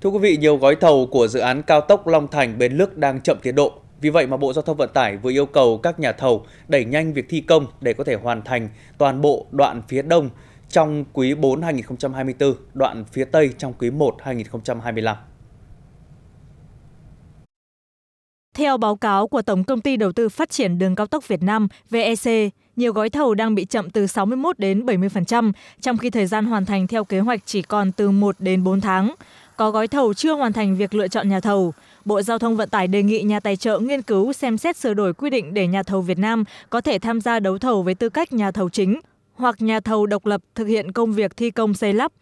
Thưa quý vị, nhiều gói thầu của dự án cao tốc Long Thành Bến Lức đang chậm tiến độ. Vì vậy mà Bộ Giao thông Vận tải vừa yêu cầu các nhà thầu đẩy nhanh việc thi công để có thể hoàn thành toàn bộ đoạn phía đông trong quý 4 2024, đoạn phía tây trong quý 1 2025. Theo báo cáo của Tổng Công ty Đầu tư Phát triển Đường Cao tốc Việt Nam VEC, nhiều gói thầu đang bị chậm từ 61 đến 70%, trong khi thời gian hoàn thành theo kế hoạch chỉ còn từ 1 đến 4 tháng có gói thầu chưa hoàn thành việc lựa chọn nhà thầu bộ giao thông vận tải đề nghị nhà tài trợ nghiên cứu xem xét sửa đổi quy định để nhà thầu việt nam có thể tham gia đấu thầu với tư cách nhà thầu chính hoặc nhà thầu độc lập thực hiện công việc thi công xây lắp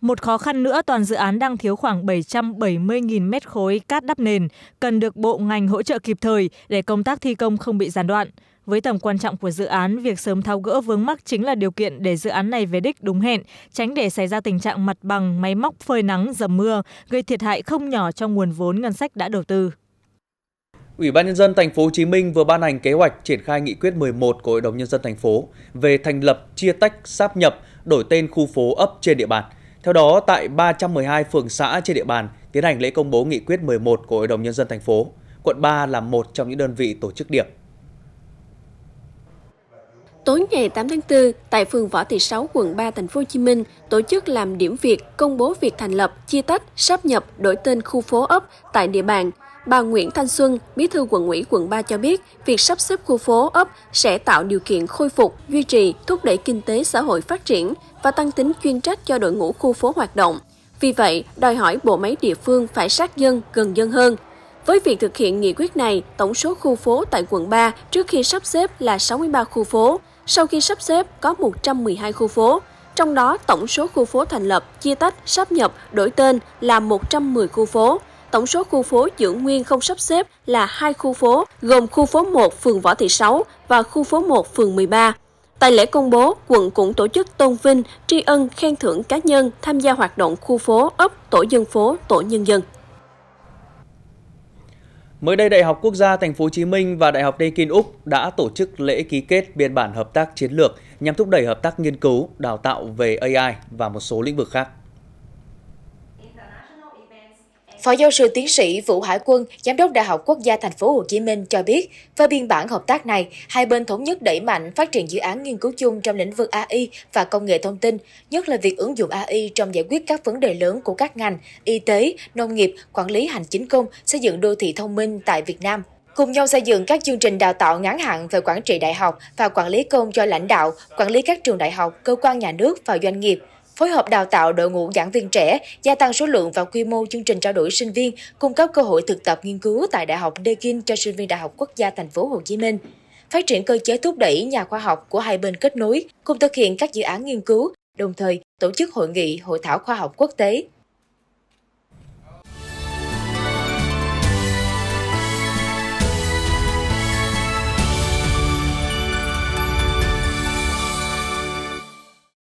một khó khăn nữa toàn dự án đang thiếu khoảng 770.000 mét khối cát đắp nền, cần được bộ ngành hỗ trợ kịp thời để công tác thi công không bị gián đoạn. Với tầm quan trọng của dự án, việc sớm tháo gỡ vướng mắc chính là điều kiện để dự án này về đích đúng hẹn, tránh để xảy ra tình trạng mặt bằng, máy móc phơi nắng, dầm mưa, gây thiệt hại không nhỏ cho nguồn vốn ngân sách đã đầu tư. Ủy ban nhân dân thành phố Hồ Chí Minh vừa ban hành kế hoạch triển khai nghị quyết 11 của Hội đồng nhân dân thành phố về thành lập, chia tách, sáp nhập, đổi tên khu phố ấp trên địa bàn – theo đó, tại 312 phường xã trên địa bàn tiến hành lễ công bố nghị quyết 11 của Hội đồng nhân dân thành phố. Quận 3 là một trong những đơn vị tổ chức điểm. Tối ngày 8 tháng 4, tại phường Võ Thị Sáu, quận 3, thành phố Hồ Chí Minh, tổ chức làm điểm việc công bố việc thành lập, chia tách, sắp nhập, đổi tên khu phố ấp tại địa bàn. Bà Nguyễn Thanh Xuân, bí thư quận ủy quận 3 cho biết, việc sắp xếp khu phố ấp sẽ tạo điều kiện khôi phục, duy trì, thúc đẩy kinh tế xã hội phát triển, và tăng tính chuyên trách cho đội ngũ khu phố hoạt động. Vì vậy, đòi hỏi bộ máy địa phương phải sát dân, gần dân hơn. Với việc thực hiện nghị quyết này, tổng số khu phố tại quận 3 trước khi sắp xếp là 63 khu phố, sau khi sắp xếp có 112 khu phố. Trong đó, tổng số khu phố thành lập, chia tách, sắp nhập, đổi tên là 110 khu phố. Tổng số khu phố giữ nguyên không sắp xếp là hai khu phố, gồm khu phố 1 phường Võ Thị Sáu và khu phố 1 phường 13. Tại lễ công bố, quận cũng tổ chức tôn vinh, tri ân, khen thưởng cá nhân tham gia hoạt động khu phố, ấp, tổ dân phố, tổ nhân dân. Mới đây, Đại học Quốc gia Thành phố Hồ Chí Minh và Đại học Dakin Úc đã tổ chức lễ ký kết biên bản hợp tác chiến lược nhằm thúc đẩy hợp tác nghiên cứu, đào tạo về AI và một số lĩnh vực khác. Phó giáo sư tiến sĩ Vũ Hải Quân, Giám đốc Đại học Quốc gia Thành phố Hồ Chí Minh cho biết, với biên bản hợp tác này, hai bên thống nhất đẩy mạnh phát triển dự án nghiên cứu chung trong lĩnh vực AI và công nghệ thông tin, nhất là việc ứng dụng AI trong giải quyết các vấn đề lớn của các ngành y tế, nông nghiệp, quản lý hành chính công, xây dựng đô thị thông minh tại Việt Nam cùng nhau xây dựng các chương trình đào tạo ngắn hạn về quản trị đại học và quản lý công cho lãnh đạo, quản lý các trường đại học, cơ quan nhà nước và doanh nghiệp, phối hợp đào tạo đội ngũ giảng viên trẻ, gia tăng số lượng và quy mô chương trình trao đổi sinh viên, cung cấp cơ hội thực tập nghiên cứu tại Đại học Deakin cho sinh viên Đại học Quốc gia Thành phố Hồ Chí Minh phát triển cơ chế thúc đẩy nhà khoa học của hai bên kết nối, cùng thực hiện các dự án nghiên cứu, đồng thời tổ chức hội nghị hội thảo khoa học quốc tế